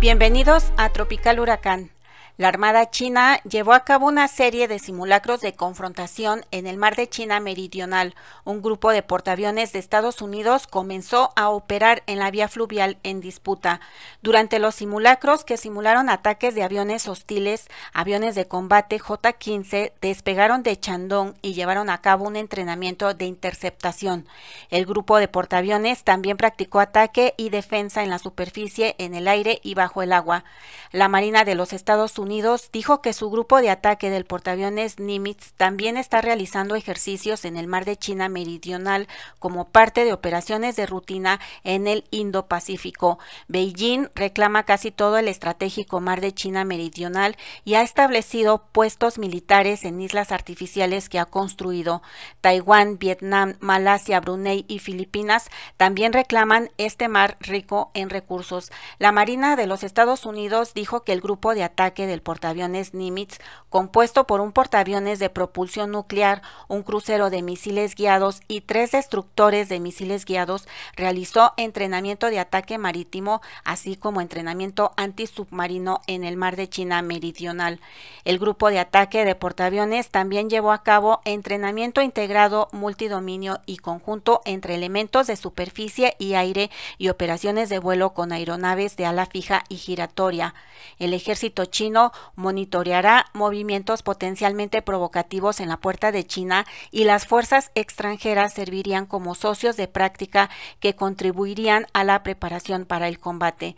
Bienvenidos a Tropical Huracán. La Armada China llevó a cabo una serie de simulacros de confrontación en el mar de China Meridional. Un grupo de portaaviones de Estados Unidos comenzó a operar en la vía fluvial en disputa. Durante los simulacros que simularon ataques de aviones hostiles, aviones de combate J-15 despegaron de Chandong y llevaron a cabo un entrenamiento de interceptación. El grupo de portaaviones también practicó ataque y defensa en la superficie, en el aire y bajo el agua. La Marina de los Estados Unidos Unidos dijo que su grupo de ataque del portaaviones Nimitz también está realizando ejercicios en el mar de China Meridional como parte de operaciones de rutina en el Indo-Pacífico. Beijing reclama casi todo el estratégico mar de China Meridional y ha establecido puestos militares en islas artificiales que ha construido. Taiwán, Vietnam, Malasia, Brunei y Filipinas también reclaman este mar rico en recursos. La Marina de los Estados Unidos dijo que el grupo de ataque del portaaviones Nimitz, compuesto por un portaaviones de propulsión nuclear, un crucero de misiles guiados y tres destructores de misiles guiados, realizó entrenamiento de ataque marítimo, así como entrenamiento antisubmarino en el mar de China Meridional. El grupo de ataque de portaaviones también llevó a cabo entrenamiento integrado multidominio y conjunto entre elementos de superficie y aire y operaciones de vuelo con aeronaves de ala fija y giratoria. El ejército chino monitoreará movimientos potencialmente provocativos en la puerta de China y las fuerzas extranjeras servirían como socios de práctica que contribuirían a la preparación para el combate.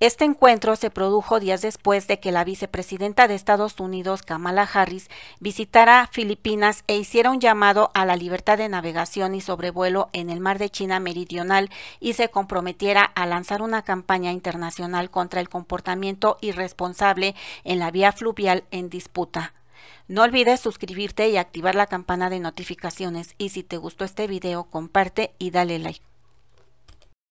Este encuentro se produjo días después de que la vicepresidenta de Estados Unidos, Kamala Harris, visitara Filipinas e hiciera un llamado a la libertad de navegación y sobrevuelo en el mar de China Meridional y se comprometiera a lanzar una campaña internacional contra el comportamiento irresponsable en la vía fluvial en disputa. No olvides suscribirte y activar la campana de notificaciones y si te gustó este video comparte y dale like.